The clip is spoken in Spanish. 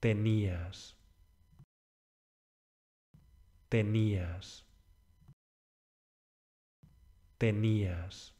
tenías, tenías, tenías.